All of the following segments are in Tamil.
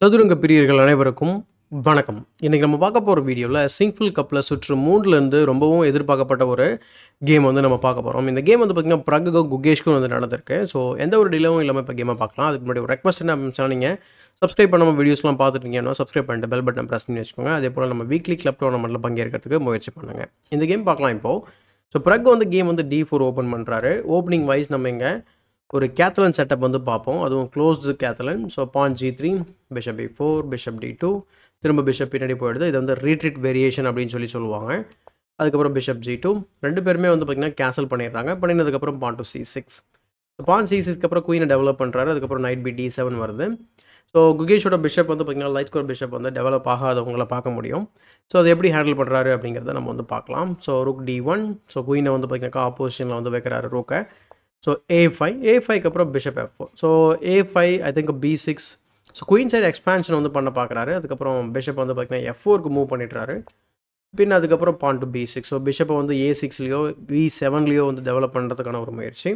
சதுரங்க பிரியர்கள் அனைவருக்கும் வணக்கம் இன்றைக்கி நம்ம பார்க்க போகிற வீடியோவில் சிங்கிள் கப்பில் சுற்று மூன்றுலேருந்து ரொம்பவும் எதிர்பார்க்கப்பட்ட ஒரு கேம் வந்து நம்ம பார்க்க போகிறோம் இந்த கேம் வந்து பார்த்திங்கன்னா பிரகுகோ குகேஷ்கும் வந்து நடந்திருக்கு ஸோ எந்த ஒரு டிலேவும் இல்லாமல் இப்போ கேமை பார்க்கலாம் அதுக்கு முன்னாடி ஒரு ரெக்வஸ்ட் என்ன அப்படின்னு சொன்னால் நீங்கள் சப்ஸ்கிரைப் பண்ணாமல் வீடியோஸ்லாம் பார்த்துட்டீங்கன்னா சப்ஸ்கிரைப் பண்ணிட்டு பெல் பட்டன் ப்ரெஸ் பண்ணி வச்சுக்கோங்க அதே போல் நம்ம வீக்லி கிளப் டோர்னமெண்ட்டில் பங்கேற்கிறதுக்கு முயற்சி பண்ணுங்கள் இந்த கேம் பார்க்கலாம் இப்போது ஸோ பிரக் வந்து கேம் வந்து டி ஃபோர் ஓப்பன் பண்ணுறாரு ஓப்பனிங் வைஸ் நம்ம இங்கே ஒரு கேத்தலன் செட்டப் வந்து பார்ப்போம் அதுவும் closed Catalan so pawn g three bishop b four bishop d two திரும்ப பிஷப் பின்னாடி போயிடுது இது வந்து ரீட்ரீட் வேரியேஷன் அப்படின்னு சொல்லி சொல்லுவாங்க அதுக்கப்புறம் பிஷப் ஜி டூ ரெண்டு பேருமே வந்து பார்த்திங்கன்னா கேன்சல் பண்ணிடுறாங்க பண்ணினதுக்கப்புறம் pawn to c six pawn c சிக்ஸ்க்கு அப்புறம் குயினை டெவலப் பண்ணுறாரு அதுக்கப்புறம் நைட் பி டி செவன் வருது ஸோ குகேஷோட பிஷப் வந்து பார்த்திங்கன்னா லைட் ஸ்கோர் பிஷப் வந்து டெவலப் ஆகாதவங்களை பார்க்க முடியும் ஸோ அதை எப்படி ஹேண்டில் பண்ணுறாரு அப்படிங்கிறத நம்ம வந்து பார்க்கலாம் so rook d one so குயினை வந்து பார்த்திங்கனாக்கா ஆப்போசிஷனில் வந்து வைக்கிறாரு ரூக்கை ஸோ ஏ ஃபைவ் ஏ ஃபைவ்க்கு அப்புறம் bishop f four so a five I think b six so queen side expansion வந்து பண்ண பார்க்குறாரு அதுக்கப்புறம் பிஷப் வந்து பார்த்தீங்கன்னா எஃப் ஃபோருக்கு மூவ் பண்ணிடுறாரு பின் அதுக்கப்புறம் pawn to b six so பிஷப்பை வந்து ஏ சிக்ஸ்லேயோ பி செவன்லேயோ வந்து டெவலப் பண்ணுறதுக்கான ஒரு முயற்சி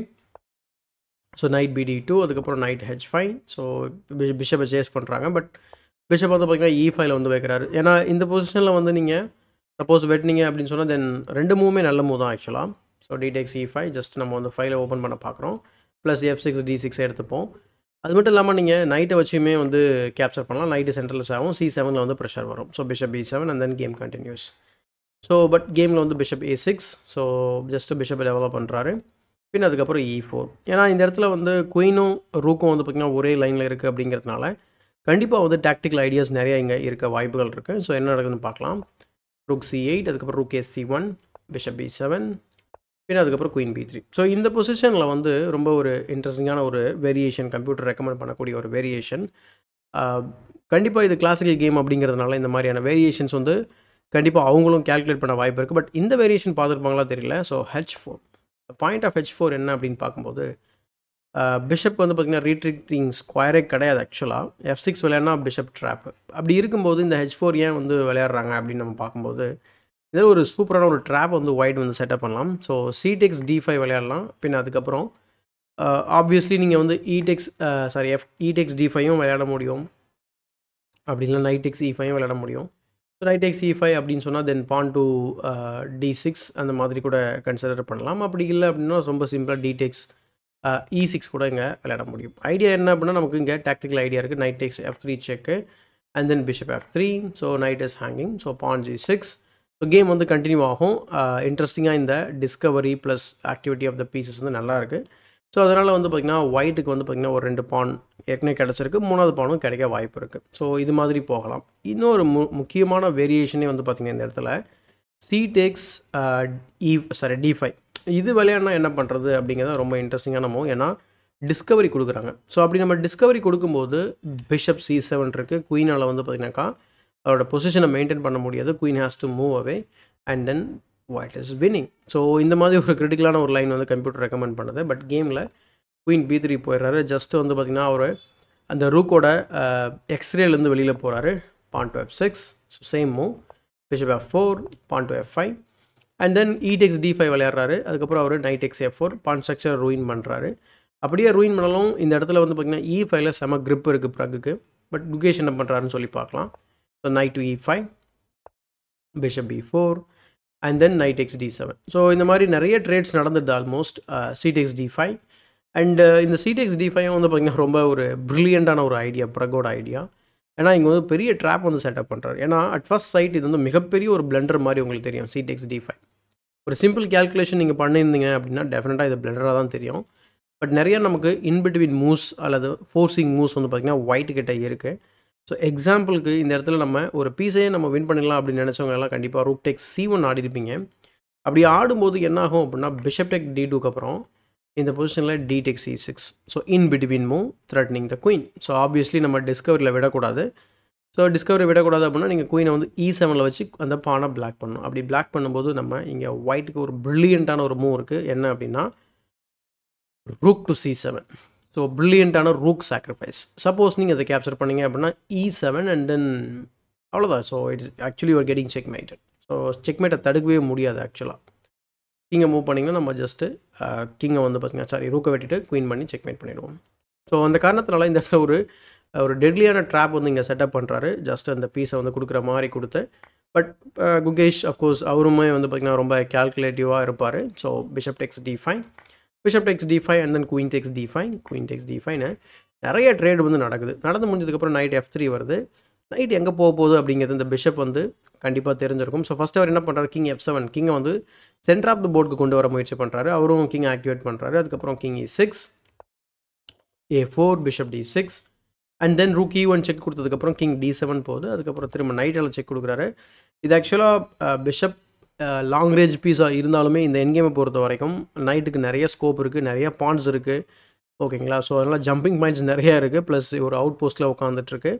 ஸோ நைட் பிடி டூ அதுக்கப்புறம் நைட் ஹெச் ஃபைவ் ஸோ பிஷப்பை சேஸ் பண்ணுறாங்க பட் பிஷப் வந்து பார்த்திங்கன்னா இ e ஃபைவ்ல வந்து வைக்கிறாரு ஏன்னா இந்த பொசிஷனில் வந்து நீங்கள் சப்போஸ் வெட்டினீங்க அப்படின்னு சொன்னால் தென் ரெண்டு மூவுமே நல்ல மூவ் தான் ஆக்சுவலாக so d takes e five just நம்ம வந்து ஃபைலை ஓப்பன் பண்ண பார்க்குறோம் plus f six d six எடுத்துப்போம் அது மட்டும் இல்லாமல் நீங்கள் நைட்டை வச்சுமே வந்து கேப்சர் பண்ணலாம் நைட்டு சென்ட்ரலஸ் ஆகும் சி செவனில் வந்து ப்ரெஷர் வரும் so bishop b seven and then game continues so but கேமில் வந்து bishop a six so just bishop develop பண்ணுறாரு பின் அதுக்கப்புறம் இ e ஃபோர் ஏன்னா இந்த இடத்துல வந்து குயினும் ரூக்கும் வந்து பார்த்திங்கன்னா ஒரே லைனில் இருக்குது அப்படிங்கிறதுனால கண்டிப்பாக வந்து டாக்டிக்கல் ஐடியாஸ் நிறையா இங்கே இருக்க வாய்ப்புகள் இருக்குது ஸோ என்ன நடக்குதுன்னு பார்க்கலாம் ருக் சி எயிட் அதுக்கப்புறம் rook a c one bishop b seven பின் அதுக்கப்புறம் குயின் பி த்ரீ ஸோ இந்த பொசிஷனில் வந்து ரொம்ப ஒரு இன்ட்ரெஸ்டிங்கான ஒரு வேரியேஷன் கம்ப்யூட்டர் ரெக்கமெண்ட் பண்ணக்கூடிய ஒரு வேரியேஷன் கண்டிப்பாக இது கிளாசிக்கல் கேம் அப்படிங்கிறதுனால இந்த மாதிரியான வேரியேஷன்ஸ் வந்து கண்டிப்பாக அவங்களும் கேல்குலேட் பண்ண வாய்ப்பு இருக்குது பட் இந்த வேரியேஷன் பார்த்துருப்பாங்களா தெரியல so h four point of h four என்ன அப்படின்னு பார்க்கும்போது பிஷப் வந்து பார்த்திங்கன்னா ரீட்ரிக்டிங் ஸ்கொயரே கிடையாது ஆக்சுவலாக எஃப் சிக்ஸ் விளையாடினா பிஷப் ட்ராப் அப்படி இருக்கும்போது இந்த ஹெச் ஃபோர் ஏன் வந்து விளையாடுறாங்க அப்படின்னு நம்ம பார்க்கும்போது இதில் ஒரு சூப்பரான ஒரு ட்ராப் வந்து ஒயிட் வந்து செட்டப் பண்ணலாம் ஸோ சிடெக்ஸ் டி ஃபைவ் விளையாடலாம் பின் அதுக்கப்புறம் ஆப்வியஸ்லி நீங்கள் வந்து e takes sorry f e takes d ஃபைவும் விளையாட முடியும் அப்படி இல்லை நைடெக்ஸ் இ ஃபைவும் விளையாட முடியும் ஸோ நைடெக்ஸ் இ ஃபைவ் அப்படின்னு சொன்னால் then pawn to d six அந்த மாதிரி கூட கன்சிடர் பண்ணலாம் அப்படி இல்லை அப்படின்னா ரொம்ப சிம்பிளாக டிடெக்ஸ் இ சிக்ஸ் கூட இங்கே விளையாட முடியும் ஐடியா என்ன அப்படின்னா நமக்கு இங்கே டாக்டிக்கல் ஐடியா இருக்குது knight takes f three check and then bishop f three so knight is hanging so pawn g six so game வந்து கண்டினியூ ஆகும் இன்ட்ரெஸ்டிங்காக இந்த discovery plus activity of the pieces வந்து நல்லாயிருக்கு ஸோ அதனால் வந்து பார்த்திங்கன்னா ஒயிட்டுக்கு வந்து பார்த்திங்கன்னா ஒரு ரெண்டு பான் ஏற்கனவே கிடச்சிருக்கு மூணாவது பானும் கிடைக்க வாய்ப்பு இருக்குது ஸோ இது மாதிரி போகலாம் இன்னொரு மு முக்கியமான வேரியேஷனே வந்து பார்த்திங்கன்னா இந்த இடத்துல c takes e sorry d five இது விளையாடனா என்ன பண்ணுறது அப்படிங்கிறது ரொம்ப இன்ட்ரெஸ்டிங்கான மூவ் ஏன்னா டிஸ்கவரி கொடுக்குறாங்க ஸோ அப்படி நம்ம டிஸ்கவரி கொடுக்கும்போது பிஷப் சி செவன் இருக்குது குயினால் வந்து பார்த்திங்கனாக்கா அவரோட பொசிஷனை மெயின்டைன் பண்ண முடியாது queen has to move away and then what is winning so இந்த மாதிரி ஒரு கிரிட்டிக்கலான ஒரு லைன் வந்து கம்ப்யூட்டர் ரெக்கமெண்ட் பண்ணுது பட் கேமில் குயின் பி த்ரீ போயிடுறாரு ஜஸ்ட் வந்து பார்த்திங்கன்னா அவர் அந்த ரூக்கோட எக்ஸ்ரேலேருந்து வெளியில் போகிறாரு pawn to f six so same move bishop f four pawn to f five and then e takes d five விளையாடுறாரு அதுக்கப்புறம் அவர் knight x f four pawn structure ruin பண்ணுறாரு அப்படியே ரூயின் பண்ணாலும் இந்த இடத்துல வந்து பார்த்திங்கன்னா இ e ஃபைவ்ல செம கிரிப் இருக்குது ப்ரக்குக்கு பட் லுகேஷன் என்ன பண்ணுறாருன்னு சொல்லி பார்க்கலாம் So knight to e e5, bishop b4, and then knight takes d7. So இந்த மாதிரி நிறைய ட்ரேட்ஸ் நடந்தது almost c takes d5 and இந்த c takes d5 வந்து பார்த்திங்கன்னா ரொம்ப ஒரு ப்ரில்லியண்ட்டான ஒரு ஐடியா ப்ரகோட ஐடியா ஏன்னா இங்கே வந்து பெரிய ட்ராப் வந்து செட்டப் பண்ணுறாரு ஏன்னா அட் ஃபஸ்ட் சைட் இது வந்து மிகப்பெரிய ஒரு பிளண்டர் மாதிரி உங்களுக்கு தெரியும் c takes ஃபைவ் ஒரு சிம்பிள் கேல்குலேஷன் நீங்கள் பண்ணியிருந்தீங்க அப்படின்னா டெஃபினட்டாக இது பிளண்டராக தான் தெரியும் பட் நிறையா நமக்கு இன்பிட்வீன் மூவ்ஸ் அல்லது ஃபோர்ஸிங் மூவ்ஸ் வந்து பார்த்திங்கன்னா ஒயிட் கிட்டே இருக்குது ஸோ எக்ஸாம்பிளுக்கு இந்த இடத்துல நம்ம ஒரு பீஸையே நம்ம வின் பண்ணிடலாம் அப்படின்னு நினச்சவங்க எல்லாம் கண்டிப்பாக ரூக் டெக் சி ஒன் ஆடிருப்பீங்க அப்படி ஆடும்போது என்னாகும் அப்படின்னா பிஷப் டெக் டி டூக்கு அப்புறம் இந்த பொசிஷனில் d takes c six so in between move threatening the queen so obviously நம்ம டிஸ்கவரியில் விடக்கூடாது ஸோ டிஸ்கவரி விடக்கூடாது அப்படின்னா நீங்கள் குயினை வந்து இ e செவனில் வச்சு அந்த பானை பிளாக் பண்ணணும் அப்படி பிளாக் பண்ணும்போது நம்ம இங்கே ஒயிட்டுக்கு ஒரு ப்ரில்லியண்ட்டான ஒரு மூவ் இருக்குது என்ன அப்படின்னா rook to c seven so ப்ரில்லியண்ட்டான ரூக் சாக்ரிஃபைஸ் சப்போஸ் நீங்கள் அதை கேப்சர் பண்ணீங்க அப்படின்னா இ செவன் அண்ட் தென் அவ்வளோதான் ஸோ இட்ஸ் ஆக்சுவலி ஒரு கெட்டிங் செக் மேட்டட் ஸோ செக் மேட்டை தடுக்கவே முடியாது ஆக்சுவலாக கிங்கை மூவ் பண்ணிங்கன்னா நம்ம ஜஸ்ட்டு கிங்கை வந்து பார்த்திங்கன்னா சாரி ரூக்கை வெட்டிட்டு குயின் பண்ணி செக் மேட் ஸோ அந்த காரணத்தினால இந்த இடத்துல ஒரு ஒரு டெட்லியான ட்ராப் வந்து இங்கே செட்டப் பண்ணுறாரு ஜஸ்ட் அந்த பீஸை வந்து கொடுக்குற மாதிரி கொடுத்து பட் குகேஷ் அஃப்கோர்ஸ் அவருமே வந்து பார்த்திங்கன்னா ரொம்ப கேல்குலேட்டிவாக இருப்பார் so bishop takes d five bishop takes d five and then queen takes d five queen takes டிஃபைன்னு நிறைய ட்ரேடு வந்து நடக்குது நடந்து முடிஞ்சதுக்கப்புறம் நைட் எஃப் த்ரீ வருது நைட் எங்கே போக போகுது அப்படிங்கிறது இந்த பிஷப் வந்து கண்டிப்பாக தெரிஞ்சிருக்கும் ஸோ ஃபஸ்ட் அவர் என்ன பண்ணுறாரு கிங் எஃப் செவன் கிங்கை வந்து சென்டர் ஆஃப் த போர்டுக்கு கொண்டு வர முயற்சி பண்ணுறாரு அவரும் கிங் ஆக்டிவேட் பண்ணுறாரு அதுக்கப்புறம் king e six a four bishop d six and then rook one check கொடுத்ததுக்கப்புறம் கிங் டி செவன் போகுது அதுக்கப்புறம் திரும்ப நைட்டில் செக் கொடுக்குறாரு இது ஆக்சுவலாக பிஷப் uh, லாங் ரேஞ்ச் பீஸாக இருந்தாலுமே இந்த என்கேமை பொறுத்த வரைக்கும் நைட்டுக்கு நிறைய ஸ்கோப் இருக்குது நிறைய பாண்ட்ஸ் இருக்குது ஓகேங்களா ஸோ அதனால் ஜம்பிங் பாயிண்ட்ஸ் நிறையா இருக்குது ப்ளஸ் ஒரு அவுட் போஸ்ட்டில் உட்காந்துட்ருக்கு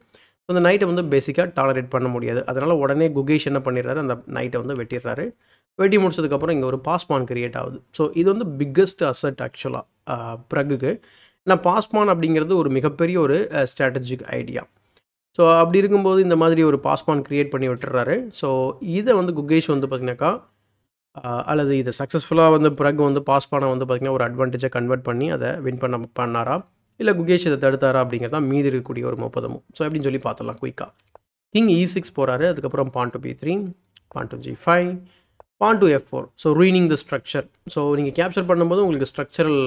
ஸோ அந்த நைட்டை வந்து பேசிக்காக டாலரேட் பண்ண முடியாது அதனால் உடனே குகேஷ் என்ன பண்ணிடுறாரு அந்த நைட்டை வந்து வெட்டிடுறாரு வெட்டி முடிச்சதுக்கப்புறம் இங்கே ஒரு பாஸ்பான் கிரியேட் ஆகுது ஸோ இது வந்து பிக்கஸ்ட் அசட் ஆக்சுவலாக ப்ரகுக்கு ஏன்னா பாஸ்பான் அப்படிங்கிறது ஒரு மிகப்பெரிய ஒரு ஸ்ட்ராட்டஜிக் ஐடியா ஸோ அப்படி இருக்கும்போது இந்த மாதிரி ஒரு பாஸ்பான் க்ரியேட் பண்ணி விட்டுறாரு ஸோ இதை வந்து குகேஷ் வந்து பார்த்திங்கனாக்கா அல்லது இதை சக்ஸஸ்ஃபுல்லாக வந்து பிறகு வந்து பாஸ்பானை வந்து பார்த்திங்கன்னா ஒரு அட்வான்டேஜாக கன்வெர்ட் பண்ணி அதை வின் பண்ண பண்ணாரா இல்லை குகேஷ் இதை தடுத்தாரா அப்படிங்கிறதா மீதி இருக்கக்கூடிய ஒரு முப்பதமும் ஸோ அப்படின்னு சொல்லி பார்த்துலாம் குயிக்காக கிங் இ e சிக்ஸ் போகிறாரு அதுக்கப்புறம் pawn to b three pawn to g five pawn to f four so ruining the structure so நீங்கள் கேப்சர் பண்ணும்போது உங்களுக்கு ஸ்ட்ரக்சரல்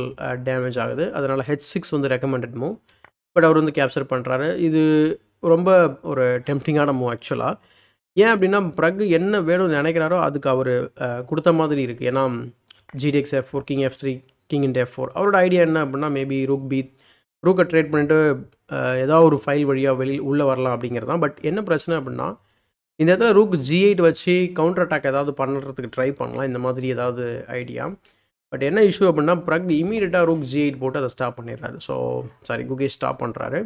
டேமேஜ் ஆகுது அதனால் ஹெச் சிக்ஸ் வந்து ரெக்கமெண்டட் பட் அவர் வந்து கேப்சர் பண்ணுறாரு இது ரொம்ப ஒரு டெம்டிங்கான மூவ் ஆக்சுவலாக ஏன் அப்படின்னா ப்ரக் என்ன வேணும்னு நினைக்கிறாரோ அதுக்கு அவர் கொடுத்த மாதிரி இருக்குது ஏன்னா g takes f four king f three king in f four அவரோட ஐடியா என்ன அப்படின்னா மேபி ரூக் பீத் ரூக்கை ட்ரேட் பண்ணிட்டு ஏதாவது ஒரு ஃபைல் வழியாக வெளியில் உள்ளே வரலாம் அப்படிங்கிறது தான் பட் என்ன பிரச்சனை அப்படின்னா இந்த இடத்துல ரூக் ஜி எயிட் வச்சு கவுண்டர் அட்டாக் ஏதாவது பண்ணுறதுக்கு ட்ரை பண்ணலாம் இந்த மாதிரி ஏதாவது ஐடியா பட் என்ன இஷ்யூ அப்படின்னா ப்ரக் இமீடியட்டாக ரூக் ஜி எயிட் போட்டு அதை ஸ்டாப் பண்ணிடுறாரு ஸோ சாரி குகே ஸ்டாப் பண்ணுறாரு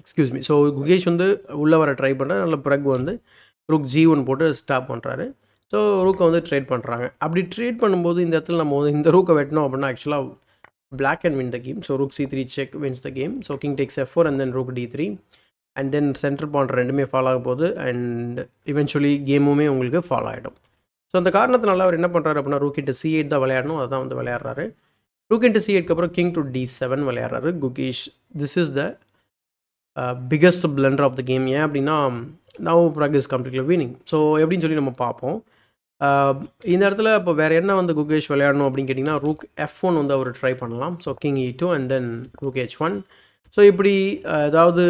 எக்ஸ்கியூஸ் மீ ஸோ குகேஷ் வந்து உள்ளே வர ட்ரை பண்ணுறாரு நல்ல ப்ரக் வந்து ரூக் ஜி ஒன் போட்டு ஸ்டாப் பண்ணுறாரு ஸோ ரூக்கை வந்து ட்ரேட் பண்ணுறாங்க அப்படி ட்ரேட் பண்ணும்போது இந்த இடத்துல நம்ம வந்து இந்த ரூக்கை வெட்டணும் அப்படின்னா ஆக்சுவலாக black and win the game so rook c three check wins the game so king takes f four and then rook d three and then centre point ரெண்டுமே ஃபாலோ ஆக போகுது அண்ட் இவென்ச்சுவலி கேமுமே உங்களுக்கு ஃபாலோ ஆகிடும் ஸோ அந்த காரணத்தினால அவர் என்ன பண்ணுறாரு அப்படின்னா ரூக் இன்ட்டு சி எயிட் தான் விளையாடணும் தான் வந்து விளையாடுறாரு ரூக் இன்ட்டு சி எயிட்க்கு அப்புறம் கிங் டு டி செவன் விளையாடுறாரு Gukesh this is the biggest blunder of the game ஏன் அப்படின்னா நவ் ப்ரக் இஸ் கம்ப்ளீட்ல வினிங் ஸோ எப்படின்னு சொல்லி நம்ம பார்ப்போம் uh, இந்த இடத்துல இப்போ வேறு என்ன வந்து குகேஷ் விளையாடணும் அப்படின்னு கேட்டிங்கன்னா ரூக் எஃப் ஒன் வந்து அவர் ட்ரை பண்ணலாம் so king e two and then rook h one so இப்படி uh, ஏதாவது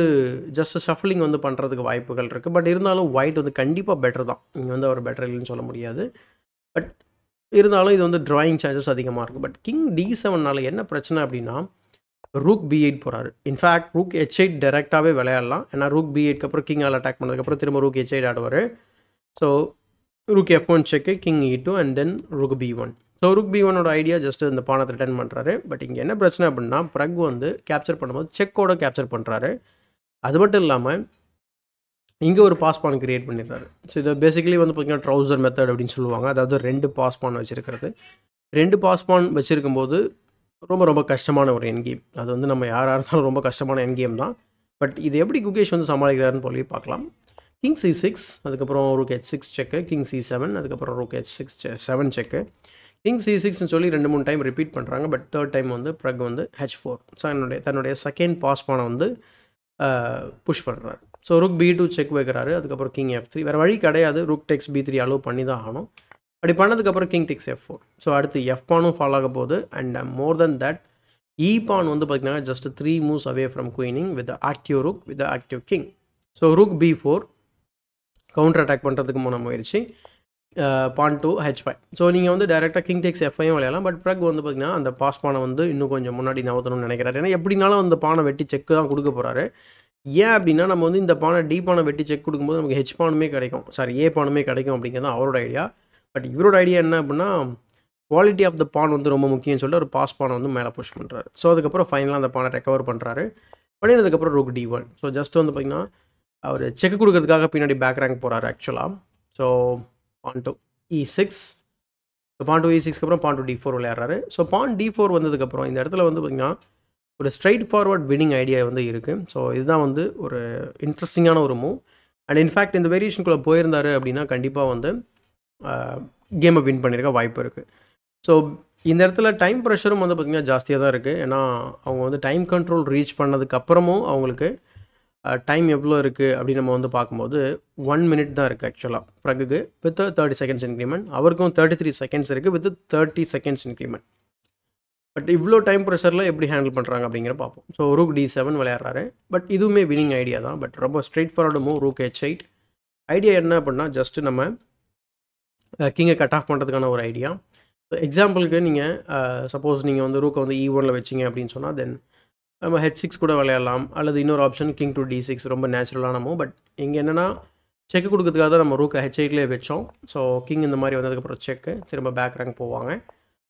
ஜஸ்ட் ஷஃப்லிங் வந்து பண்ணுறதுக்கு வாய்ப்புகள் இருக்குது பட் இருந்தாலும் ஒயிட் வந்து கண்டிப்பாக பெட்டர் தான் இங்கே வந்து அவர் பெட்டர் இல்லைன்னு சொல்ல முடியாது பட் இருந்தாலும் இது வந்து ட்ராயிங் சான்சஸ் அதிகமாக இருக்குது பட் கிங் டி செவனால் என்ன பிரச்சனை அப்படின்னா ரூக் பி எயிட் போகிறாரு இன்ஃபேக்ட் ரூக் எச் எயிட் டேரெக்டாகவே விளையாடலாம் ஏன்னா ரூக் பி எயிட்க்கு அப்புறம் கிங் ஆல் அட்டாக் பண்ணதுக்கப்புறம் திரும்ப ரூக் எச் எயிட் ஆடுவார் so rook f one check king e two and then rook b one so rook b ஒனோட ஐடியா ஜஸ்ட் இந்த பானத்தை ரிட்டர்ன் பண்ணுறாரு பட் இங்கே என்ன பிரச்சனை அப்படின்னா ப்ரக் வந்து கேப்சர் பண்ணும்போது செக்கோட கேப்சர் பண்ணுறாரு அது மட்டும் இல்லாமல் இங்கே ஒரு பாஸ்பான் கிரியேட் பண்ணிடுறாரு ஸோ இதை பேசிக்கலி வந்து பார்த்திங்கன்னா ட்ரௌசர் மெத்தட் அப்படின்னு சொல்லுவாங்க அதாவது ரெண்டு பாஸ்பான் வச்சுருக்கிறது ரெண்டு பாஸ்பான் வச்சுருக்கும்போது ரொம்ப ரொம்ப கஷ்டமான ஒரு என் கேம் அது வந்து நம்ம யாராக இருந்தாலும் ரொம்ப கஷ்டமான என் கேம் தான் பட் இது எப்படி குகேஷ் வந்து சமாளிக்கிறாருன்னு சொல்லி பார்க்கலாம் கிங் சி சிக்ஸ் அதுக்கப்புறம் rook h six check king c seven அதுக்கப்புறம் rook h six seven check king c சிக்ஸ்னு சொல்லி ரெண்டு மூணு டைம் ரிப்பீட் பண்ணுறாங்க பட் தேர்ட் டைம் வந்து ப்ரக் வந்து ஹெச் ஃபோர் ஸோ என்னுடைய தன்னுடைய செகண்ட் பாஸ் பானை வந்து புஷ் பண்ணுறாரு so rook b two check வைக்கிறாரு அதுக்கப்புறம் கிங் எஃப் த்ரீ வேறு வழி கிடையாது rook takes b three allow பண்ணி தான் ஆகணும் அப்படி பண்ணதுக்கப்புறம் king takes f four so அடுத்து எஃப் பானும் ஃபாலோ ஆக போகுது and more then that he pawn வந்து பார்த்தீங்கன்னா just three moves away from queening with active rook with active king so rook b four counter attack பண்ணுறதுக்கு மூணு முயற்சி pawn to h five so நீங்கள் வந்து டேரெக்டாக கிங் டேக்ஸ் எஃப்ஐயும் விளையாடலாம் பட் ப்ரக் வந்து பார்த்திங்கன்னா அந்த பாஸ் பானை வந்து இன்னும் கொஞ்சம் முன்னாடி நவத்தணும்னு நினைக்கிறாரு ஏன்னா எப்படினாலும் அந்த பானை வெட்டி செக்கு தான் கொடுக்க போகிறாரு ஏன் அப்படின்னா நம்ம வந்து இந்த பானை டி பானை வெட்டி செக் கொடுக்கும்போது நமக்கு ஹெச் பானுமே கிடைக்கும் சாரி ஏ பானுமே கிடைக்கும் அப்படிங்கிறது அவரோட ஐடியா பட் இவரோட ஐடியா என்ன அப்படின்னா குவாலிட்டி ஆஃப் த பான் வந்து ரொம்ப முக்கியம்னு சொல்லிட்டு ஒரு பாஸ் பானை வந்து மேலே புஷ் பண்ணுறாரு ஸோ அதுக்கப்புறம் ஃபைனலாக அந்த பானை ரெக்கவர் பண்ணுறாரு பண்ணினதுக்கப்புறம் rook d one so just வந்து பார்த்திங்கன்னா அவர் செக் கொடுக்கறதுக்காக பின்னாடி பேக் ரேங்க் போகிறாரு ஆக்சுவலாக so pawn to e six so pawn to e சிக்ஸ்க்கு அப்புறம் பான் டூ டி ஃபோர் விளையாடுறாரு ஸோ பான் டி ஃபோர் வந்ததுக்கப்புறம் இந்த இடத்துல வந்து பார்த்திங்கன்னா ஒரு ஸ்ட்ரைட் ஃபார்வர்ட் வினிங் ஐடியா வந்து இருக்குது ஸோ இதுதான் வந்து ஒரு இன்ட்ரெஸ்டிங்கான ஒரு மூவ் அண்ட் இன்ஃபேக்ட் இந்த வேரியேஷனுக்குள்ளே போயிருந்தாரு அப்படின்னா கண்டிப்பாக வந்து கேமை வின் பண்ணியிருக்க வாய்ப்பு இருக்குது ஸோ இந்த இடத்துல டைம் ப்ரெஷரும் வந்து பார்த்திங்கன்னா ஜாஸ்தியாக தான் இருக்குது ஏன்னா அவங்க வந்து டைம் கண்ட்ரோல் ரீச் பண்ணதுக்கப்புறமும் அவங்களுக்கு டைம் எவ்வளோ இருக்குது அப்படின்னு நம்ம வந்து பார்க்கும்போது ஒன் மினிட் தான் இருக்குது ஆக்சுவலாக ப்ரகுக்கு வித் தேர்ட்டி செகண்ட்ஸ் இன்க்ரிமெண்ட் அவருக்கும் தேர்ட்டி த்ரீ செகண்ட்ஸ் இருக்குது with thirty seconds increment but இவ்வளோ டைம் ப்ரெஷரில் எப்படி ஹேண்டில் பண்ணுறாங்க அப்படிங்கிற பார்ப்போம் ஸோ ரூக் டி செவன் விளையாடுறாரு பட் இதுவுமே வினிங் ஐடியா தான் பட் ரொம்ப straightforward move rook h eight idea என்ன அப்படின்னா ஜஸ்ட்டு நம்ம கிங்கை கட் ஆஃப் பண்ணுறதுக்கான ஒரு ஐடியா எக்ஸாம்பிளுக்கு நீங்கள் சப்போஸ் நீங்கள் வந்து ரூக்கை வந்து இ e ஒனில் வச்சிங்க அப்படின்னு சொன்னால் தென் நம்ம ஹெச் சிக்ஸ் கூட விளையாடலாம் அல்லது இன்னொரு option king to d six ரொம்ப நேச்சுரலான மூவ் பட் இங்கே என்னென்னா செக்கு கொடுக்கறதுக்காக தான் நம்ம ரூக்கை ஹெச் எயிட்லேயே வச்சோம் ஸோ கிங் இந்த மாதிரி வந்ததுக்கப்புறம் செக்கு திரும்ப பேக் ரேங்க் போவாங்க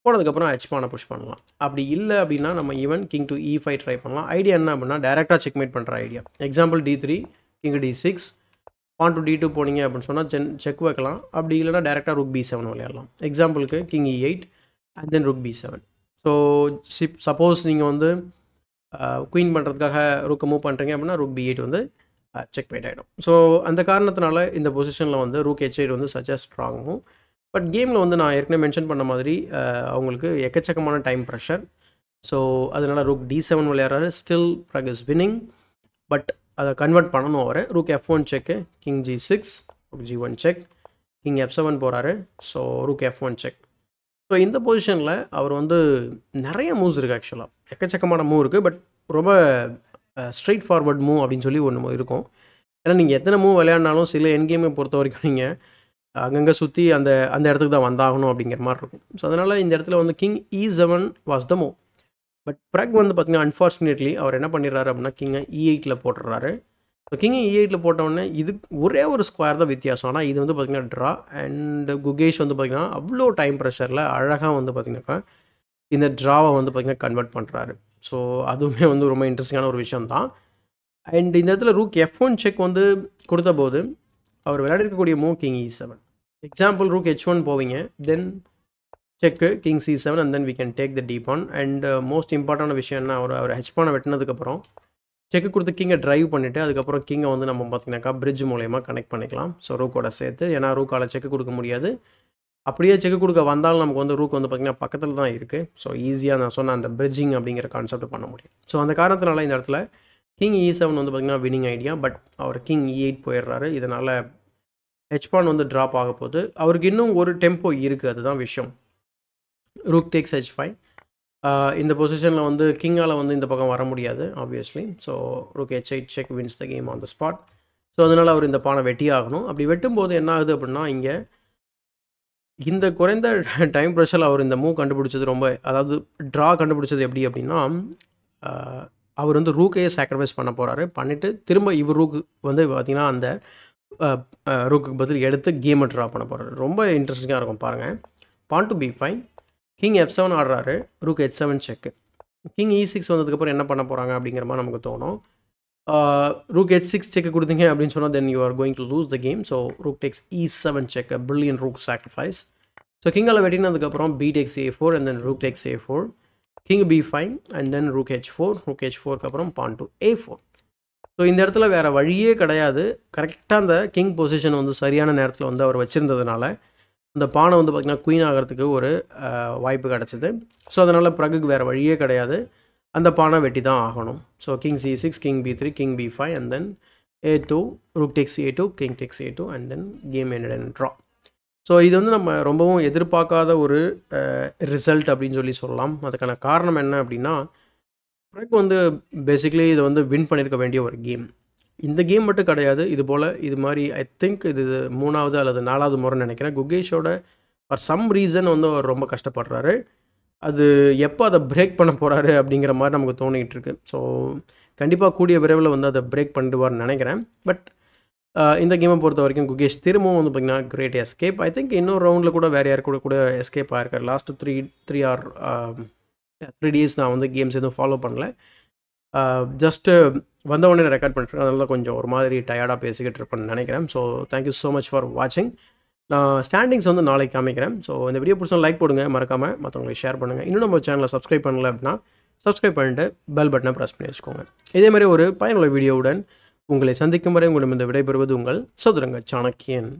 போனதுக்கப்புறம் ஹெச் பானை புஷ் பண்ணலாம் அப்படி இல்லை அப்படின்னா நம்ம even king to e five try பண்ணலாம் ஐடியா என்ன அப்படின்னா டேரெக்டாக மேட் பண்ணுற idea example d three king d six pawn to d two போனீங்க அப்படின்னு சொன்னால் சென் செக் வைக்கலாம் அப்படி இல்லைன்னா டேரெக்டாக ருக் பி செவன் விளையாடலாம் எக்ஸாம்பிளுக்கு king e eight and then rook b seven so சிப் சப்போஸ் நீங்கள் வந்து குயின் பண்ணுறதுக்காக ருக்கு மூவ் பண்ணுறீங்க அப்படின்னா ருக் பி எயிட் வந்து செக் மேட் ஆகிடும் ஸோ அந்த காரணத்தினால இந்த பொசிஷனில் வந்து ரூக் எச் எயிட் வந்து சச்ச ஸ்ட்ராங்கும் பட் கேமில் வந்து நான் ஏற்கனவே மென்ஷன் பண்ண மாதிரி அவங்களுக்கு எக்கச்சக்கமான டைம் ப்ரெஷர் ஸோ அதனால் ரூக் டி செவன் விளையாடுறாரு still Pragg is winning but அதை கன்வெர்ட் பண்ணணும் அவர் rook f one check king g six rook g one check king f seven போகிறாரு so rook f one check so இந்த பொசிஷனில் அவர் வந்து நிறைய மூவ்ஸ் இருக்குது ஆக்சுவலாக எக்கச்சக்கமான மூவ் இருக்குது பட் ரொம்ப ஸ்ட்ரெயிட் ஃபார்வர்ட் மூவ் அப்படின்னு சொல்லி ஒன்று இருக்கும் ஏன்னா நீங்கள் எத்தனை மூவ் விளையாடினாலும் சில என் கேமை பொறுத்த வரைக்கும் நீங்கள் அங்கங்கே சுற்றி அந்த அந்த இடத்துக்கு தான் வந்தாகணும் அப்படிங்கிற மாதிரி இருக்கும் ஸோ அதனால் இந்த இடத்துல வந்து king e seven was the move but Pragg வந்து பார்த்திங்கன்னா அன்ஃபார்ச்சுனேட்லி அவர் என்ன பண்ணிடுறாரு அப்படின்னா கிங்கை இ எயிட்டில் போட்டுடுறாரு ஸோ கிங்கை இ எயிட்டில் போட்டோடனே இது ஒரே ஒரு ஸ்கொயர் தான் வித்தியாசம் ஆனால் இது வந்து பார்த்திங்கன்னா ட்ரா அண்ட் குகேஷ் வந்து பார்த்திங்கன்னா அவ்வளோ டைம் ப்ரெஷரில் அழகாக வந்து பார்த்திங்கனாக்கா இந்த ட்ராவை வந்து பார்த்திங்கன்னா கன்வெர்ட் பண்ணுறாரு ஸோ அதுவுமே வந்து ரொம்ப இன்ட்ரெஸ்டிங்கான ஒரு விஷயம் தான் அண்ட் இந்த இடத்துல ரூக் எஃப் ஒன் செக் வந்து கொடுத்த போது அவர் விளையாடிருக்கக்கூடிய மூ king e seven example rook h one போவீங்க then check king c seven and then we can take the d pawn and most இம்பார்ட்டண்டான விஷயம் என்ன அவர் அவர் ஹெச் பானை வெட்டினதுக்கப்புறம் செக்கு கொடுத்து கிங்கை ட்ரைவ் பண்ணிவிட்டு அதுக்கப்புறம் கிங்கை வந்து நம்ம பார்த்திங்கனாக்கா பிரிட்ஜ் மூலயமா கனெக்ட் பண்ணிக்கலாம் ஸோ ரூக்கோட சேர்த்து ஏன்னா ரூக்கால் செக்கு கொடுக்க முடியாது அப்படியே செக்கு கொடுக்க வந்தாலும் நமக்கு வந்து ரூக் வந்து பார்த்திங்கன்னா பக்கத்தில் தான் இருக்குது ஸோ ஈஸியாக நான் சொன்ன அந்த பிரிட்ஜிங் அப்படிங்கிற கான்செப்ட் பண்ண முடியும் ஸோ அந்த காரணத்தினால இந்த இடத்துல கிங் இ செவன் வந்து பார்த்திங்கன்னா வினிங் ஐடியா பட் அவர் கிங் இ எயிட் போயிடுறாரு இதனால் ஹெச்பான் வந்து ட்ராப் ஆக போகுது அவருக்கு இன்னும் ஒரு டெம்போ இருக்குது அதுதான் விஷயம் ரூக் டேக்ஸ் ஹெச் ஃபைவ் இந்த பொசிஷனில் வந்து கிங்கால் வந்து இந்த பக்கம் வர முடியாது obviously so rook h eight check wins the game on the spot so அதனால் அவர் இந்த பானை வெட்டி ஆகணும் அப்படி வெட்டும் போது என்ன ஆகுது அப்படின்னா இங்கே இந்த குறைந்த டைம் ப்ரெஷரில் அவர் இந்த மூவ் கண்டுபிடிச்சது ரொம்ப அதாவது ட்ரா கண்டுபிடிச்சது எப்படி அப்படின்னா uh, அவர் வந்து ரூக்கையே சாக்ரிஃபைஸ் பண்ண போகிறாரு பண்ணிவிட்டு திரும்ப இவர் ரூக்கு வந்து பார்த்திங்கன்னா அந்த ரூக்கு uh, uh, பதில் எடுத்து கேமை ட்ரா பண்ண போகிறாரு ரொம்ப இன்ட்ரெஸ்டிங்காக இருக்கும் பாருங்கள் pawn to b five king f seven ஆடுறாரு rook h seven check king e six வந்ததுக்கப்புறம் என்ன பண்ண போகிறாங்க அப்படிங்கிற மாதிரி நமக்கு தோணும் ரூக் எச் சிக்ஸ் செக் கொடுத்தீங்க அப்படின்னு சொன்னால் then you are going to lose the game so rook takes e seven check brilliant rook sacrifice so கிங்கால் வெட்டினதுக்கப்புறம் b takes a four and then rook takes a four king b five and then rook h four rook h ஃபோருக்கு அப்புறம் pawn to a four so இந்த இடத்துல வேறு வழியே கிடையாது கரெக்டாக அந்த கிங் பொசிஷன் வந்து சரியான நேரத்தில் வந்து அவர் வச்சுருந்ததுனால இந்த பானை வந்து பார்த்திங்கன்னா குயின் ஆகிறதுக்கு ஒரு வாய்ப்பு கிடச்சிது ஸோ அதனால் பிரகுக்கு வேறு வழியே கிடையாது அந்த பானை வெட்டி தான் ஆகணும் so king c six king b three king b five and then a two rook takes a two king takes a two and then game ended draw so இது வந்து நம்ம ரொம்பவும் எதிர்பார்க்காத ஒரு ரிசல்ட் அப்படின்னு சொல்லி சொல்லலாம் அதுக்கான காரணம் என்ன அப்படின்னா பிரக் வந்து பேசிக்லி இதை வந்து வின் பண்ணியிருக்க வேண்டிய ஒரு கேம் இந்த கேம் மட்டும் கிடையாது இது போல் இது மாதிரி ஐ திங்க் இது மூணாவது அல்லது நாலாவது முறைன்னு நினைக்கிறேன் குகேஷோட ஃபார் சம் ரீசன் வந்து அவர் ரொம்ப கஷ்டப்படுறாரு அது எப்போ அதை பிரேக் பண்ண போகிறாரு அப்படிங்கிற மாதிரி நமக்கு தோணிகிட்டு இருக்கு ஸோ கண்டிப்பாக கூடிய விரைவில் வந்து அதை பிரேக் பண்ணிடுவார்னு நினைக்கிறேன் பட் இந்த கேமை பொறுத்த வரைக்கும் குகேஷ் திரும்பவும் வந்து பார்த்திங்கன்னா கிரேட் எஸ்கேப் ஐ திங்க் இன்னொரு ரவுண்டில் கூட வேறு யார் கூட கூட எஸ்கேப் ஆயிருக்கார் last three three or three days நான் வந்து கேம்ஸ் எதுவும் ஃபாலோ பண்ணல ஜஸ்ட்டு வந்த உடனே ரெக்கார்ட் பண்ணுறேன் அதனால கொஞ்சம் ஒரு மாதிரி டயர்டாக பேசிக்கிட்டு இருப்பேன்னு நினைக்கிறேன் so thank you so much for வாட்சிங் நான் ஸ்டாண்டிங்ஸ் வந்து நாளைக்கு காமிக்கிறேன் ஸோ இந்த வீடியோ பிடிச்சா லைக் போடுங்க மறக்காமல் மற்றவங்களுக்கு ஷேர் பண்ணுங்கள் இன்னும் நம்ம சேனலை சப்ஸ்கிரைப் பண்ணல அப்படின்னா சப்ஸ்கிரைப் பண்ணிட்டு பெல் பட்டனை ப்ரெஸ் பண்ணி வச்சுக்கோங்க இதேமாதிரி ஒரு பயனுள்ள வீடியோவுடன் உங்களை சந்திக்கும் வரை உங்களிடம் இந்த விடைபெறுவது உங்கள் சதுரங்க சாணக்கியன்